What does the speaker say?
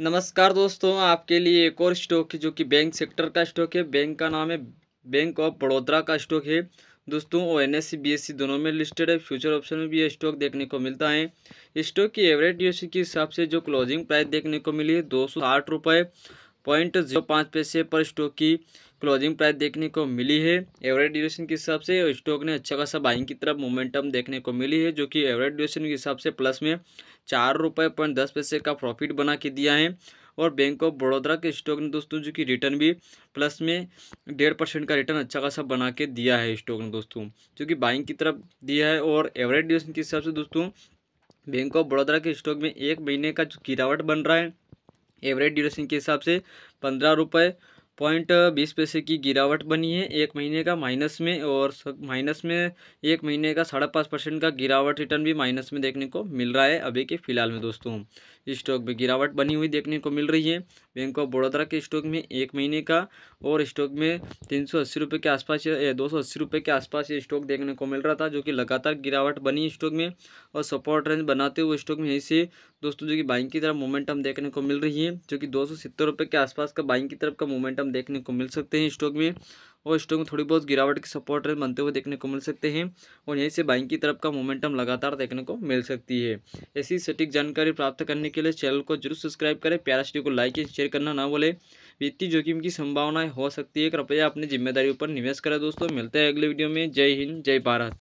नमस्कार दोस्तों आपके लिए एक और स्टॉक है जो कि बैंक सेक्टर का स्टॉक है बैंक का नाम है बैंक ऑफ बड़ोदरा का स्टॉक है दोस्तों ओ एन एस सी दोनों में लिस्टेड है फ्यूचर ऑप्शन में भी ये स्टॉक देखने को मिलता है स्टॉक की एवरेज डी e के हिसाब से जो क्लोजिंग प्राइस देखने को मिली है दो सौ आठ पॉइंट जीरो पाँच पैसे पर स्टॉक की क्लोजिंग प्राइस देखने को मिली है एवरेज ड्यूरेशन के हिसाब से स्टॉक ने अच्छा खासा बाइंग की तरफ मोमेंटम देखने को मिली है जो कि एवरेज ड्यूरेशन के हिसाब से प्लस में चार रुपये पॉइंट दस पैसे का प्रॉफिट बना के दिया है और बैंक ऑफ बड़ौदा के स्टॉक ने दोस्तों जो कि रिटर्न भी प्लस में डेढ़ परसेंट का रिटर्न अच्छा खासा बना के दिया है स्टॉक ने दोस्तों जो कि बाइंग की तरफ दिया है और एवरेज ड्यूरेशन के हिसाब से दोस्तों बैंक ऑफ बड़ौदा के स्टॉक में एक महीने का जो गिरावट बन रहा है एवरेज ड्यूरेशन के हिसाब से पंद्रह रुपये पॉइंट बीस पैसे की गिरावट बनी है एक महीने का माइनस में और माइनस में एक महीने का साढ़े पाँच परसेंट का गिरावट रिटर्न भी माइनस में देखने को मिल रहा है अभी के फिलहाल में दोस्तों स्टॉक में गिरावट बनी हुई देखने को मिल रही है बैंक ऑफ बड़ौदा के स्टॉक में एक महीने का और स्टॉक में तीन सौ अस्सी रुपये के आसपास दो सौ अस्सी रुपये के आसपास ये स्टॉक देखने को मिल रहा था जो कि लगातार गिरावट बनी स्टॉक में और सपोर्ट रेंज बनाते हुए स्टॉक में ऐसे से दोस्तों जो कि बाइंग की तरफ मोमेंटम देखने को मिल रही है जो कि दो सौ सत्तर रुपये के आसपास का बाइंग की तरफ का मोमेंटम आइटम देखने को मिल सकते हैं स्टॉक में और स्टॉक में थोड़ी बहुत गिरावट के सपोर्ट बनते हुए देखने को मिल सकते हैं और यहीं से बाइंग की तरफ का मोमेंटम लगातार देखने को मिल सकती है ऐसी सटीक जानकारी प्राप्त करने के लिए चैनल को जरूर सब्सक्राइब करें प्यारा स्टीडियो को लाइक एंड शेयर करना ना बोले वित्तीय जोखिम की संभावनाएं हो सकती है कृपया अपनी जिम्मेदारी पर निवेश करें दोस्तों मिलते हैं अगले वीडियो में जय हिंद जय भारत